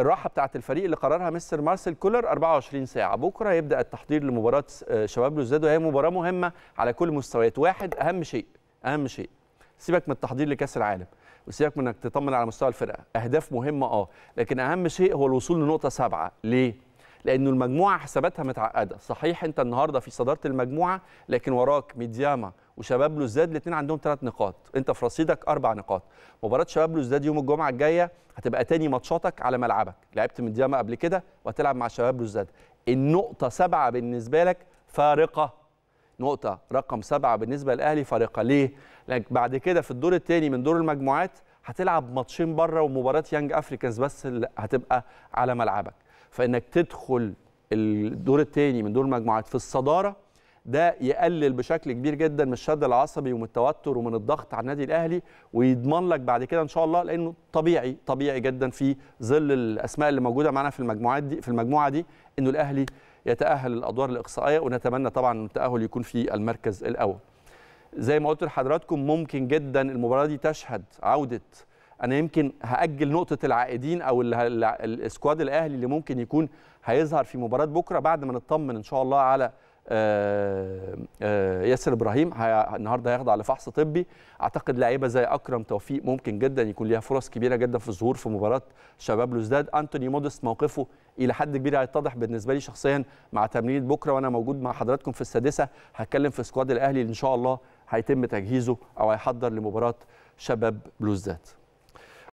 الراحه بتاعه الفريق اللي قررها مستر مارسيل كولر 24 ساعه بكره يبدا التحضير لمباراه آه، شباب لوزاد وهي مباراه مهمه على كل المستويات واحد اهم شيء اهم شيء سيبك من التحضير لكاس العالم وسيبك من انك تطمن على مستوى الفرقه اهداف مهمه اه لكن اهم شيء هو الوصول لنقطه سبعه ليه لانه المجموعه حساباتها متعقده صحيح انت النهارده في صداره المجموعه لكن وراك ميدياما وشباب لوزداد الاثنين عندهم ثلاث نقاط انت في رصيدك اربع نقاط مباراه شباب لوزداد يوم الجمعه الجايه هتبقى تاني ماتشاتك على ملعبك لعبت من دياما قبل كده وهتلعب مع شباب لوزداد النقطه سبعه بالنسبه لك فارقه نقطه رقم سبعه بالنسبه للاهلي فارقه ليه لانك بعد كده في الدور الثاني من دور المجموعات هتلعب ماتشين بره ومباراه يانج افريكانز بس اللي هتبقى على ملعبك فانك تدخل الدور الثاني من دور المجموعات في الصداره ده يقلل بشكل كبير جدا من الشد العصبي ومن التوتر ومن الضغط على النادي الاهلي ويضمن لك بعد كده ان شاء الله لانه طبيعي طبيعي جدا في ظل الاسماء اللي موجوده معانا في المجموعات دي في المجموعه دي انه الاهلي يتاهل للادوار الاقصائيه ونتمنى طبعا ان التاهل يكون في المركز الاول. زي ما قلت لحضراتكم ممكن جدا المباراه دي تشهد عوده انا يمكن هاجل نقطه العائدين او السكواد الاهلي اللي ممكن يكون هيظهر في مباراه بكره بعد ما نطمن ان شاء الله على آه، آه، ياسر ابراهيم النهارده هيخضع لفحص طبي اعتقد لعيبه زي اكرم توفيق ممكن جدا يكون ليها فرص كبيره جدا في الظهور في مباراه شباب لوزداد انتوني مودست موقفه الى حد كبير هيتضح بالنسبه لي شخصيا مع تمرين بكره وانا موجود مع حضراتكم في السادسه هتكلم في سكواد الاهلي اللي ان شاء الله هيتم تجهيزه او هيحضر لمباراه شباب بلوزداد